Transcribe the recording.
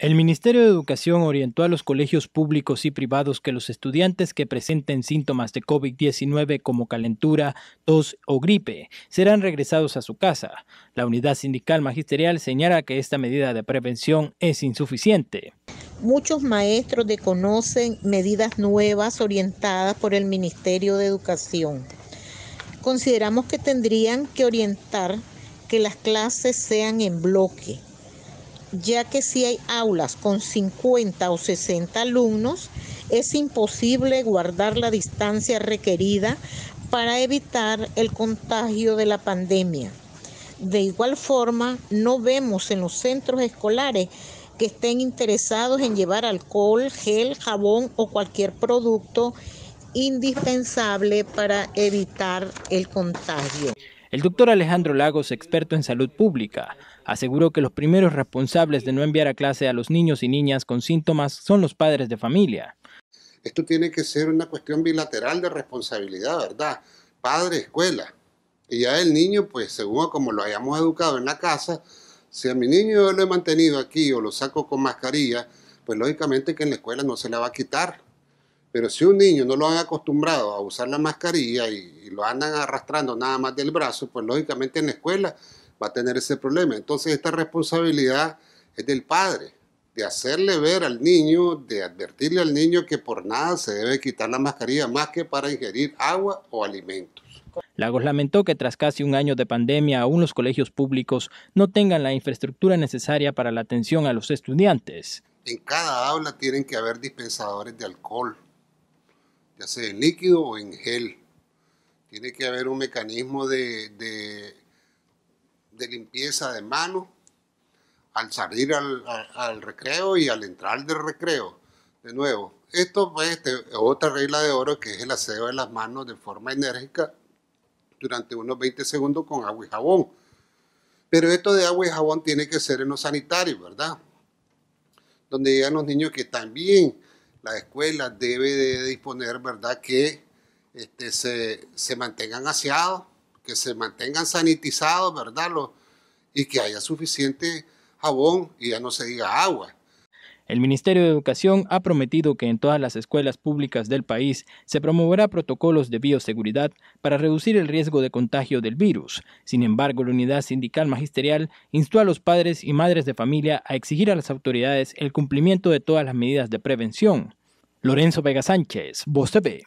El Ministerio de Educación orientó a los colegios públicos y privados que los estudiantes que presenten síntomas de COVID-19 como calentura, tos o gripe serán regresados a su casa. La unidad sindical magisterial señala que esta medida de prevención es insuficiente. Muchos maestros desconocen medidas nuevas orientadas por el Ministerio de Educación. Consideramos que tendrían que orientar que las clases sean en bloque ya que si hay aulas con 50 o 60 alumnos, es imposible guardar la distancia requerida para evitar el contagio de la pandemia. De igual forma, no vemos en los centros escolares que estén interesados en llevar alcohol, gel, jabón o cualquier producto indispensable para evitar el contagio. El doctor Alejandro Lagos, experto en salud pública, aseguró que los primeros responsables de no enviar a clase a los niños y niñas con síntomas son los padres de familia. Esto tiene que ser una cuestión bilateral de responsabilidad, ¿verdad? Padre, escuela. Y ya el niño, pues según como lo hayamos educado en la casa, si a mi niño yo lo he mantenido aquí o lo saco con mascarilla, pues lógicamente que en la escuela no se la va a quitar. Pero si un niño no lo han acostumbrado a usar la mascarilla y y lo andan arrastrando nada más del brazo, pues lógicamente en la escuela va a tener ese problema. Entonces esta responsabilidad es del padre, de hacerle ver al niño, de advertirle al niño que por nada se debe quitar la mascarilla más que para ingerir agua o alimentos. Lagos lamentó que tras casi un año de pandemia aún los colegios públicos no tengan la infraestructura necesaria para la atención a los estudiantes. En cada aula tienen que haber dispensadores de alcohol, ya sea en líquido o en gel. Tiene que haber un mecanismo de, de, limpieza de manos al salir al, recreo y al entrar del recreo. De nuevo, esto es pues, este, otra regla de oro que es el aseo de las manos de forma enérgica durante unos 20 segundos con agua y jabón. Pero esto de agua y jabón tiene que ser en los sanitarios, ¿verdad? Donde digan los niños que también la escuela debe de disponer, ¿verdad? Que este, se, mantengan aseados, que se mantengan sanitizados, ¿verdad? y que haya suficiente jabón y ya no se diga agua. El Ministerio de Educación ha prometido que en todas las escuelas públicas del país se promoverá protocolos de bioseguridad para reducir el riesgo de contagio del virus. Sin embargo, la unidad sindical magisterial instó a los padres y madres de familia a exigir a las autoridades el cumplimiento de todas las medidas de prevención. Lorenzo Vega Sánchez, Voz TV.